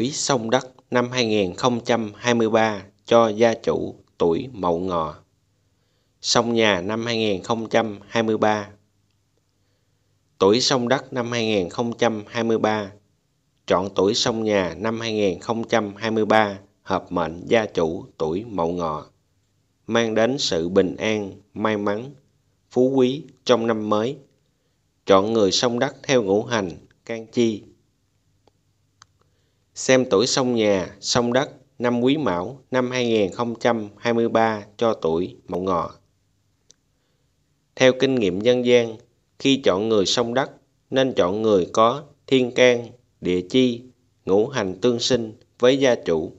tuổi sông đất năm 2023 cho gia chủ tuổi Mậu Ngọ. Sông nhà năm 2023. Tuổi sông đất năm 2023. Chọn tuổi sông nhà năm 2023 hợp mệnh gia chủ tuổi Mậu Ngọ. Mang đến sự bình an, may mắn, phú quý trong năm mới. Chọn người sông đất theo ngũ hành, can chi, xem tuổi sông nhà, sông đất năm Quý Mão năm 2023 cho tuổi Mậu Ngọ. Theo kinh nghiệm dân gian, khi chọn người sông đất nên chọn người có thiên can, địa chi, ngũ hành tương sinh với gia chủ.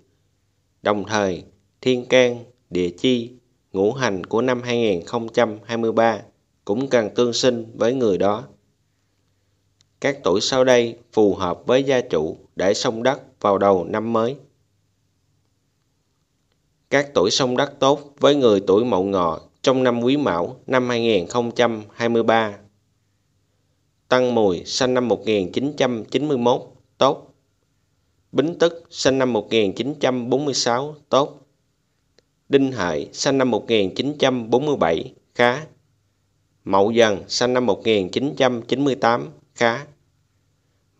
Đồng thời, thiên can, địa chi, ngũ hành của năm 2023 cũng cần tương sinh với người đó. Các tuổi sau đây phù hợp với gia chủ để sông đất vào đầu năm mới. Các tuổi sông đất tốt với người tuổi mậu ngọ trong năm quý mão năm 2023. Tăng Mùi sinh năm 1991 tốt. Bính Tức sinh năm 1946 tốt. Đinh Hợi sinh năm 1947 khá. Mậu Dần sinh năm 1998 khá.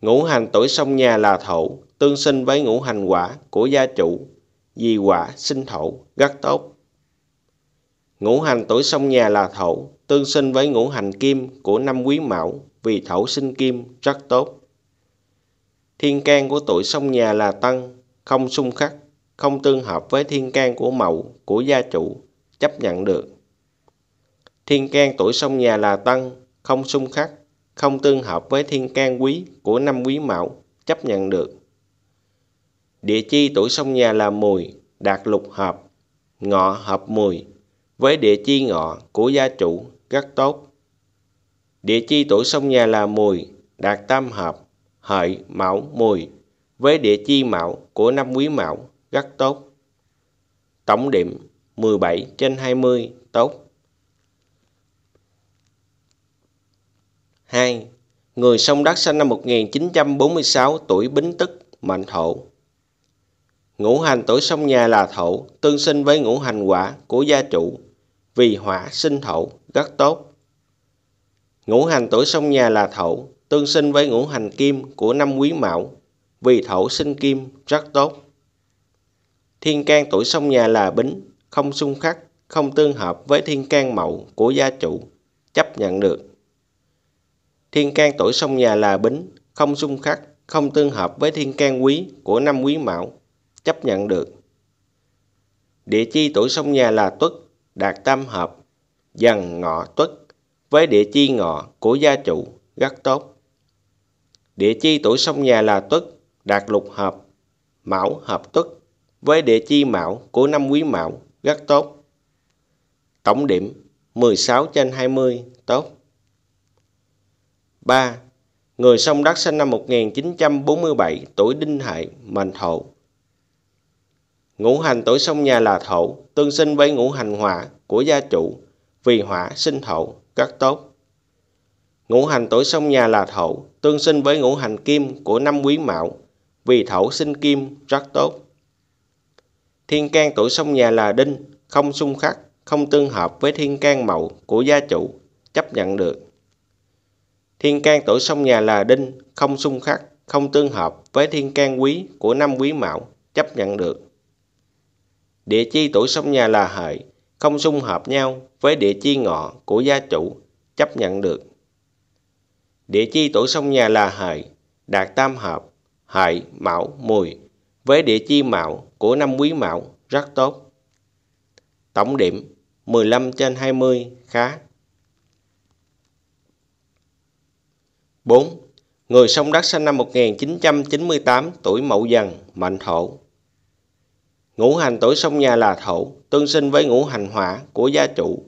Ngũ hành tuổi sông nhà là thổ, tương sinh với ngũ hành quả của gia chủ, vì quả sinh thổ, rất tốt. Ngũ hành tuổi sông nhà là thổ, tương sinh với ngũ hành kim của năm quý mão, vì thổ sinh kim, rất tốt. Thiên can của tuổi sông nhà là tân, không xung khắc, không tương hợp với thiên can của mậu, của gia chủ, chấp nhận được. Thiên can tuổi sông nhà là tân, không xung khắc, không tương hợp với thiên can quý của năm quý mão, chấp nhận được. Địa chi tuổi sông nhà là mùi, đạt lục hợp, ngọ hợp mùi, với địa chi ngọ của gia chủ rất tốt. Địa chi tuổi sông nhà là mùi, đạt tam hợp, hợi, mão, mùi, với địa chi mão của năm quý mão rất tốt. Tổng điểm 17 trên 20 tốt. 2. Người sông Đắc sinh năm 1946, tuổi Bính Tức, mệnh Thổ. Ngũ hành tuổi sông nhà là Thổ, tương sinh với ngũ hành quả của gia chủ, vì hỏa sinh Thổ, rất tốt. Ngũ hành tuổi sông nhà là Thổ, tương sinh với ngũ hành kim của năm Quý Mão, vì Thổ sinh kim, rất tốt. Thiên can tuổi sông nhà là Bính, không xung khắc, không tương hợp với thiên can mậu của gia chủ, chấp nhận được. Thiên can tuổi sông nhà là bính, không xung khắc, không tương hợp với thiên can quý của năm quý mão, chấp nhận được. Địa chi tuổi sông nhà là tuất, đạt tam hợp, dần ngọ tuất, với địa chi ngọ của gia chủ, rất tốt. Địa chi tuổi sông nhà là tuất, đạt lục hợp, mão hợp tuất, với địa chi mão của năm quý mão, rất tốt. Tổng điểm 16 trên 20, tốt. 3. Người sông đất sinh năm 1947, tuổi Đinh hại mệnh Thổ. Ngũ hành tuổi sông nhà là Thổ, tương sinh với ngũ hành hỏa của gia chủ, vì hỏa sinh Thổ, rất tốt. Ngũ hành tuổi sông nhà là Thổ, tương sinh với ngũ hành kim của năm Quý Mão, vì Thổ sinh kim, rất tốt. Thiên can tuổi sông nhà là Đinh, không xung khắc, không tương hợp với thiên can mậu của gia chủ, chấp nhận được. Thiên can tuổi sông nhà là đinh, không xung khắc, không tương hợp với thiên can quý của năm quý mão, chấp nhận được. Địa chi tuổi sông nhà là hợi, không xung hợp nhau với địa chi ngọ của gia chủ, chấp nhận được. Địa chi tuổi sông nhà là hợi, đạt tam hợp, hợi, mão, mùi với địa chi mão của năm quý mão rất tốt. Tổng điểm 15 trên 20 khá 4. Người sông đất sinh năm 1998, tuổi Mậu Dần, mệnh Thổ. Ngũ hành tuổi sông nhà là Thổ, tương sinh với ngũ hành hỏa của gia chủ,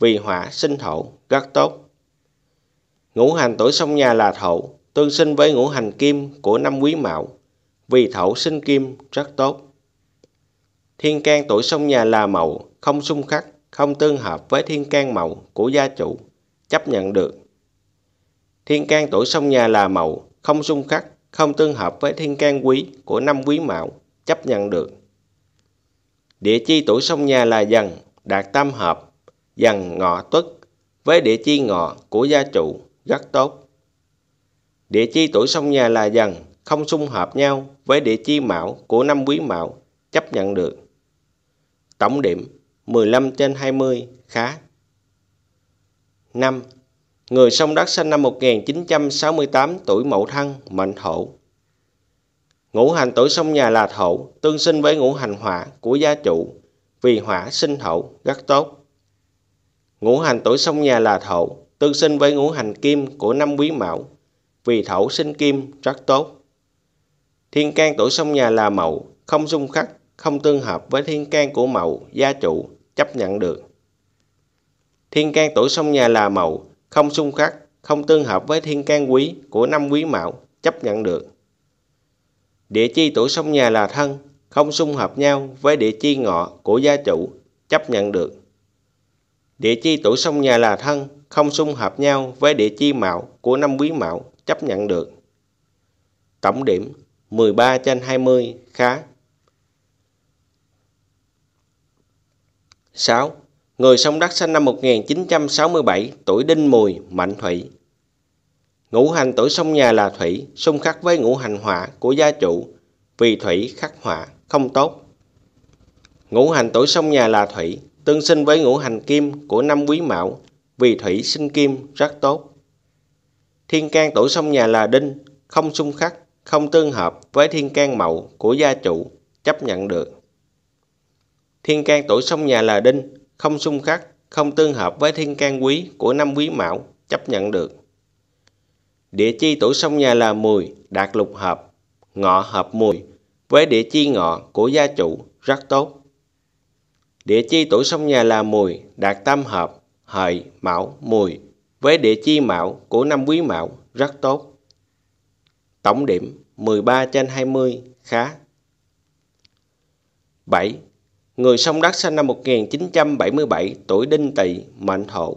vì hỏa sinh Thổ, rất tốt. Ngũ hành tuổi sông nhà là Thổ, tương sinh với ngũ hành kim của năm Quý Mão, vì Thổ sinh kim, rất tốt. Thiên can tuổi sông nhà là Mậu, không xung khắc, không tương hợp với thiên can Mậu của gia chủ, chấp nhận được Thiên can tuổi sông nhà là mậu, không xung khắc, không tương hợp với thiên can quý của năm quý mão chấp nhận được. Địa chi tuổi sông nhà là dần, đạt tam hợp, dần ngọ tuất, với địa chi ngọ của gia chủ rất tốt. Địa chi tuổi sông nhà là dần, không xung hợp nhau với địa chi mão của năm quý mão chấp nhận được. Tổng điểm 15 trên 20 khá. 5 người sông đất sinh năm 1968 tuổi Mậu Thân, mệnh thổ Ngũ hành tuổi sông nhà là Thổ, tương sinh với ngũ hành hỏa của gia chủ vì hỏa sinh thổ rất tốt. Ngũ hành tuổi sông nhà là Thổ, tương sinh với ngũ hành kim của năm quý mão, vì Thổ sinh kim, rất tốt. Thiên can tuổi sông nhà là Mậu, không xung khắc, không tương hợp với thiên can của Mậu, gia chủ chấp nhận được. Thiên can tuổi sông nhà là Mậu, không xung khắc, không tương hợp với thiên can quý của năm quý mạo, chấp nhận được. Địa chi tuổi sông nhà là thân, không xung hợp nhau với địa chi ngọ của gia chủ, chấp nhận được. Địa chi tuổi sông nhà là thân, không xung hợp nhau với địa chi mạo của năm quý mạo, chấp nhận được. Tổng điểm 13 trên 20 khá. 6 người sông đất sinh năm 1967, tuổi Đinh Mùi, Mạnh Thủy. Ngũ hành tuổi sông nhà là Thủy, xung khắc với ngũ hành hỏa của gia chủ, vì Thủy khắc hỏa, không tốt. Ngũ hành tuổi sông nhà là Thủy, tương sinh với ngũ hành kim của năm quý mão, vì Thủy sinh kim, rất tốt. Thiên can tuổi sông nhà là Đinh, không xung khắc, không tương hợp với thiên can mậu của gia chủ, chấp nhận được. Thiên can tuổi sông nhà là Đinh, không xung khắc, không tương hợp với thiên can quý của năm quý mão, chấp nhận được. Địa chi tuổi sông nhà là mùi đạt lục hợp, ngọ hợp mùi với địa chi ngọ của gia chủ rất tốt. Địa chi tuổi sông nhà là mùi đạt tam hợp, hợi, mão, mùi, với địa chi mão của năm quý mão rất tốt. Tổng điểm 13 trên 20 khá. 7. Người sông đất sinh năm 1977, tuổi Đinh Tỵ, mệnh Thổ.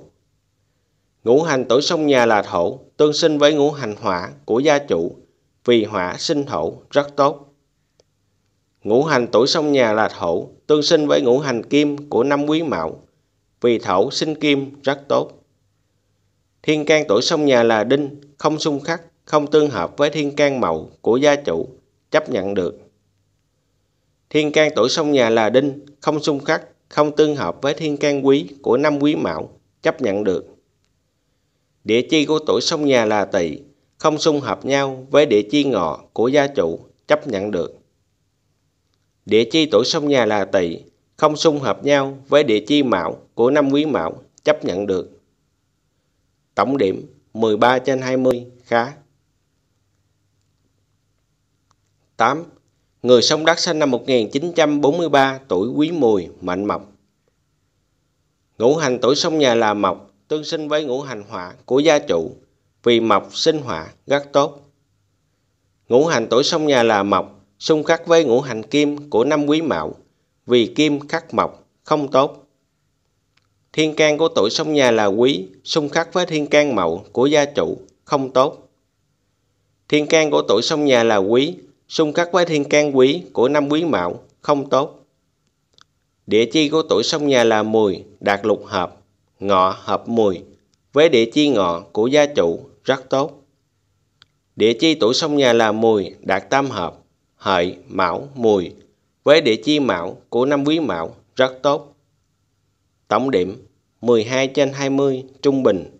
Ngũ hành tuổi sông nhà là Thổ, tương sinh với ngũ hành hỏa của gia chủ, vì hỏa sinh Thổ rất tốt. Ngũ hành tuổi sông nhà là Thổ, tương sinh với ngũ hành Kim của năm Quý Mão, vì Thổ sinh Kim rất tốt. Thiên can tuổi sông nhà là Đinh, không xung khắc, không tương hợp với thiên can Mậu của gia chủ, chấp nhận được. Thiên can tuổi sông nhà là đinh, không xung khắc, không tương hợp với thiên can quý của năm quý mão, chấp nhận được. Địa chi của tuổi sông nhà là tỵ, không xung hợp nhau với địa chi ngọ của gia chủ, chấp nhận được. Địa chi tuổi sông nhà là tỵ, không xung hợp nhau với địa chi mão của năm quý mão chấp nhận được. Tổng điểm 13 trên 20 khá. 8 người sống đất sinh năm 1943, tuổi quý mùi, mạnh mộc. Ngũ hành tuổi sông nhà là mộc, tương sinh với ngũ hành hỏa của gia chủ, vì mộc sinh hỏa rất tốt. Ngũ hành tuổi sông nhà là mộc, xung khắc với ngũ hành kim của năm quý mạo, vì kim khắc mộc, không tốt. Thiên can của tuổi sông nhà là quý, xung khắc với thiên can mậu của gia chủ, không tốt. Thiên can của tuổi sông nhà là quý, xung khắc với thiên can quý của năm quý mão, không tốt. Địa chi của tuổi sông nhà là mùi, đạt lục hợp, ngọ hợp mùi, với địa chi ngọ của gia chủ rất tốt. Địa chi tuổi sông nhà là mùi, đạt tam hợp, hợi, mão, mùi, với địa chi mão của năm quý mão rất tốt. Tổng điểm 12 trên 20 trung bình.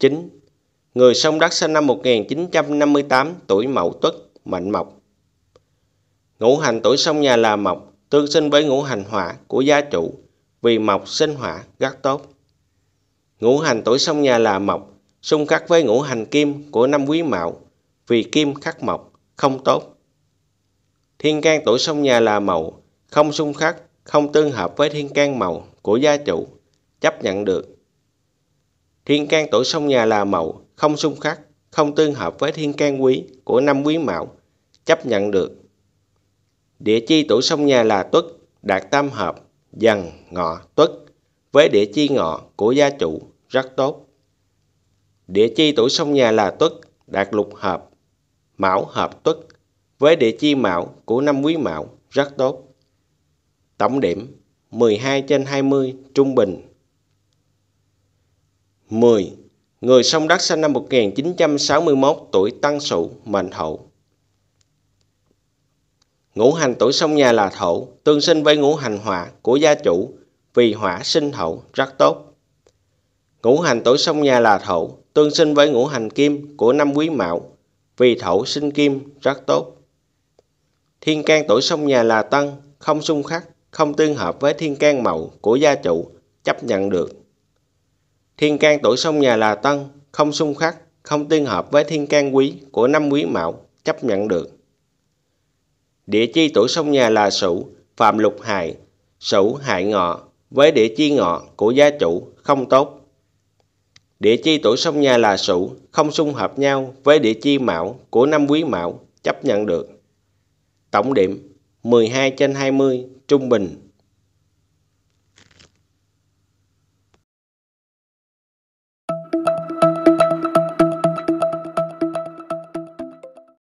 9. Người sông đất sinh năm 1958 tuổi Mậu Tuất mệnh mộc. Ngũ hành tuổi sông nhà là mộc, tương sinh với ngũ hành hỏa của gia chủ vì mộc sinh hỏa rất tốt. Ngũ hành tuổi sông nhà là mộc, xung khắc với ngũ hành kim của năm quý mạo, vì kim khắc mộc, không tốt. Thiên can tuổi sông nhà là mậu, không xung khắc, không tương hợp với thiên can mậu của gia chủ chấp nhận được. Thiên can tuổi sông nhà là mậu, không xung khắc, không tương hợp với thiên can quý của năm quý mão, chấp nhận được. Địa chi tuổi sông nhà là tuất, đạt tam hợp, dần, ngọ, tuất, với địa chi ngọ của gia chủ rất tốt. Địa chi tuổi sông nhà là tuất, đạt lục hợp, mão hợp tuất, với địa chi mão của năm quý mão rất tốt. Tổng điểm 12 trên 20 trung bình. 10 người sông đất sinh năm 1961 tuổi Tăng Sụ, Mệnh Hậu. Ngũ hành tuổi sông nhà là thổ, tương sinh với ngũ hành hỏa của gia chủ, vì hỏa sinh hậu rất tốt. Ngũ hành tuổi sông nhà là thổ, tương sinh với ngũ hành kim của năm quý mão vì thổ sinh kim rất tốt. Thiên can tuổi sông nhà là tân, không xung khắc, không tương hợp với thiên can mậu của gia chủ, chấp nhận được. Thiên can tuổi sông nhà là tân, không xung khắc, không tương hợp với thiên can quý của năm quý mão chấp nhận được. Địa chi tuổi sông nhà là sửu, phạm lục hại, sửu hại ngọ, với địa chi ngọ của gia chủ không tốt. Địa chi tuổi sông nhà là sửu, không xung hợp nhau với địa chi mão của năm quý mão chấp nhận được. Tổng điểm 12 trên 20, trung bình